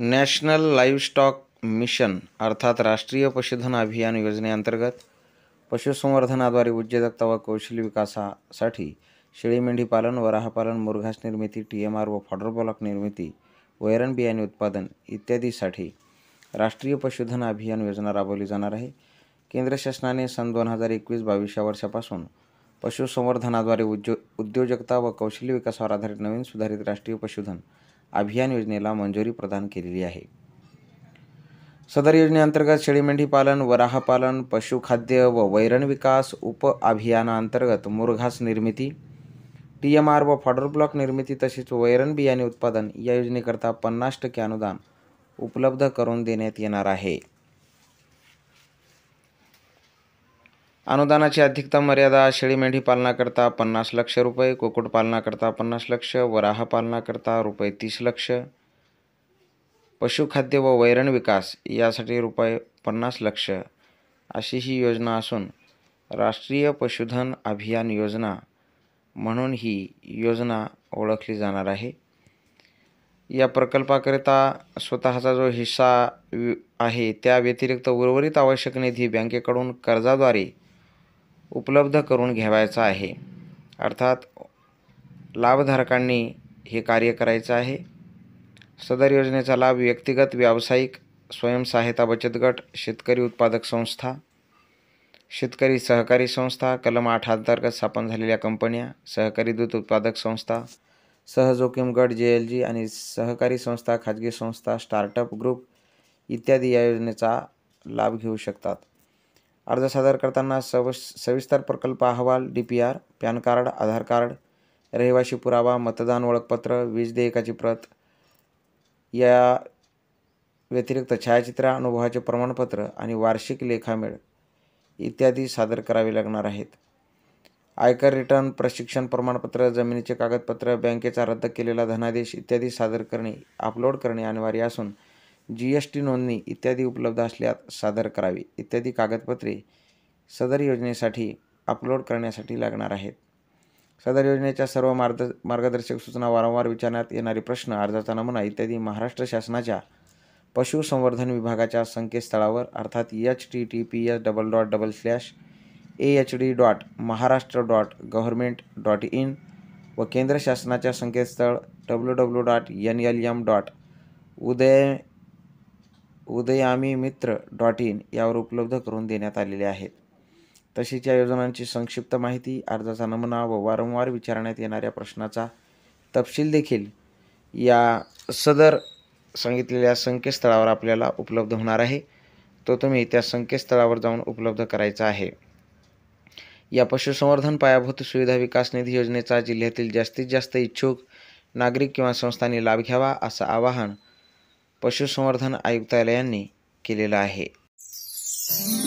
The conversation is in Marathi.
नॅशनल लाईव्हस्टॉक मिशन अर्थात राष्ट्रीय पशुधन अभियान योजनेअंतर्गत पशुसंवर्धनाद्वारे उद्योजकता व कौशल्य विकासासाठी शेळी मेंढी पालन वराहपालन मुरघास निर्मिती टी एम आर व फॉडर ब्लॉक निर्मिती वैरण बियाणे उत्पादन इत्यादीसाठी राष्ट्रीय पशुधन अभियान योजना राबवली जाणार आहे केंद्र शासनाने सन दोन हजार एकवीस बावीसच्या या वर्षापासून पशुसंवर्धनाद्वारे उद्यो उद्योजकता व कौशल्य विकासावर आधारित नवीन सुधारित राष्ट्रीय पशुधन अभियान योजनेला मंजुरी प्रदान केलेली आहे सदर योजनेअंतर्गत शेळीमेंढी पालन वराहपालन पशुखाद्य व वैरण विकास उप अभियानाअंतर्गत मुरघास निर्मिती टी एम आर व फॉडर ब्लॉक निर्मिती तसेच वैरण बियाणे उत्पादन या योजनेकरता पन्नास टक्के अनुदान उपलब्ध करून देण्यात येणार आहे अनुदानाची अधिकतम मर्यादा शेळी मेंढी पालनाकरता पन्नास लक्ष रुपये कुक्कुटपालनाकरता पन्नास लक्ष वराह पालनाकरता रुपये तीस लक्ष पशुखाद्य व वैरण विकास यासाठी रुपये पन्नास लक्ष अशी ही योजना असून राष्ट्रीय पशुधन अभियान योजना म्हणून ही योजना ओळखली जाणार आहे या प्रकल्पाकरिता स्वतःचा जो हिस्सा आहे त्या व्यतिरिक्त उर्वरित आवश्यक निधी बँकेकडून कर्जाद्वारे उपलब्ध करून घ्यावायचा आहे अर्थात लाभधारकांनी हे कार्य करायचं आहे सदर योजनेचा लाभ व्यक्तिगत व्यावसायिक स्वयंसहायता बचत गट शेतकरी उत्पादक संस्था शेतकरी सहकारी संस्था कलम आठ अंतर्गत स्थापन झालेल्या कंपन्या सहकारी दूध उत्पादक संस्था सहजोखीम गट जे एल जी आणि सहकारी संस्था खाजगी संस्था स्टार्टअप ग्रुप इत्यादी या योजनेचा लाभ घेऊ शकतात अर्ज सादर करताना सव सविस्तर प्रकल्प अहवाल D P R PAN card Aadhaar card रहिवाशी पुरावा मतदान ओळखपत्र वीज देयकाची प्रत या व्यतिरिक्त छायाचित्र अनुभवाचे प्रमाणपत्र आणि वार्षिक लेखामेळ इत्यादी सादर करावे लागणार आहेत आयकर रिटर्न प्रशिक्षण प्रमाणपत्र जमिनीचे कागदपत्र बँकेचा रद्द केलेला धनादेश इत्यादी सादर करणे अपलोड करणे अनिवार्य असून जी एस टी नोंदणी इत्यादी उपलब्ध असल्यास सादर करावी इत्यादी कागदपत्रे सदर योजनेसाठी अपलोड करण्यासाठी लागणार आहेत सदर योजनेच्या सर्व मार्ग मार्गदर्शक सूचना वारंवार विचारण्यात येणारे प्रश्न अर्जाचा नमुना इत्यादी महाराष्ट्र शासनाच्या पशुसंवर्धन विभागाच्या संकेतस्थळावर अर्थात H T T P S double dot double slash A H D dot Maharashtra dot government dot in व केंद्र शासनाच्या संकेतस्थळ W W dot N L M dot उदय उदयामी मित्र डॉट इन यावर उपलब्ध करून देण्यात आलेले आहेत तसेच या योजनांची संक्षिप्त माहिती अर्जाचा नमुना व वारंवार विचारण्यात येणाऱ्या प्रश्नाचा तपशील देखील या सदर सांगितलेल्या संकेतस्थळावर आपल्याला उपलब्ध होणार आहे तो तुम्ही त्या संकेतस्थळावर जाऊन उपलब्ध करायचा आहे या पशुसंवर्धन पायाभूत सुविधा विकास निधी योजनेचा जिल्ह्यातील जास्तीत जास्त इच्छुक नागरिक किंवा संस्थांनी लाभ घ्यावा असं आवाहन पशुसंवर्धन आयुक्तालयांनी केलेलं आहे